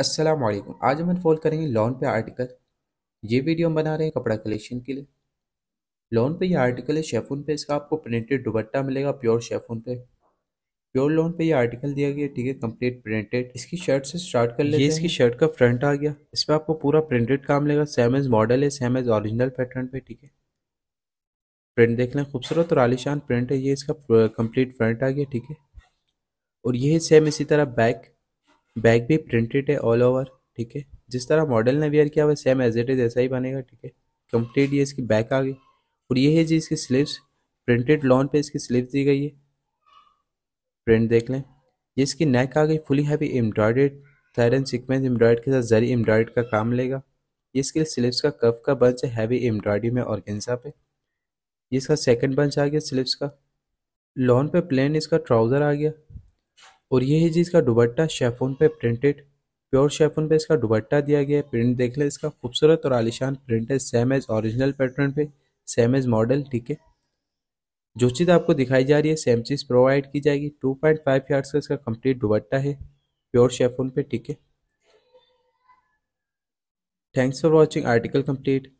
अस्सलाम वालेकुम आज हम अनफोल्ड करेंगे लॉन पे आर्टिकल ये वीडियो हम बना रहे हैं कपड़ा कलेक्शन के लिए लॉन पे ये आर्टिकल है शेफून पे इसका आपको प्रिंटेड दुपट्टा मिलेगा प्योर शेफून पे प्योर लॉन पे ये आर्टिकल दिया गया ठीक है कंप्लीट प्रिंटेड इसकी शर्ट से स्टार्ट कर लेते इसकी शर्ट का फ्रंट आ गया इस पर आपको पूरा प्रिंटेड काम मिलेगा सेम एज मॉडल है सेम एज ऑरिजिनल पैटर्न पे ठीक है प्रिंट देख लें खूबसूरत और आलिशान प्रिंट है ये इसका कंप्लीट फ्रंट आ गया ठीक है और ये सेम इसी तरह बैक बैग भी प्रिंटेड है ऑल ओवर ठीक है जिस तरह मॉडल ने वेयर किया हुआ सेम एज इट इज ऐसा ही बनेगा ठीक है कंप्लीट ये इसकी बैक आ गई और ये है जी इसकी स्लीव्स प्रिंटेड लॉन पे इसकी स्लीव्स दी गई है प्रिंट देख लें ये इसकी नेक आ गई फुली हैवी एम्ब्रॉयडेड थायरन सिक्वेंस एम्ब्रॉयड के साथ जरी एम्ब्रॉयड का काम लेगा ये इसके लिए स्लीव्स का कफ का बंच है हैवी एम्ब्रॉयडरी में ऑर्गेन्जा पे ये इसका सेकंड बंच आ गया स्लीव्स का लॉन पे प्लेन इसका ट्राउज़र आ गया और ये है जी इसका दुबट्टा शेफोन पे प्रिंटेड प्योर शेफोन पे इसका दुबट्टा दिया गया है प्रिंट देख लें इसका खूबसूरत और आलिशान प्रिंट है सेम एज ऑरिजिनल पैटर्न पे सेम एज मॉडल ठीक है जो चीज़ आपको दिखाई जा रही है सेम चीज़ प्रोवाइड की जाएगी टू पॉइंट फाइव यार्ड्स का इसका कंप्लीट दुबट्टा है प्योर शेफोन पे ठीक है thanks for watching article complete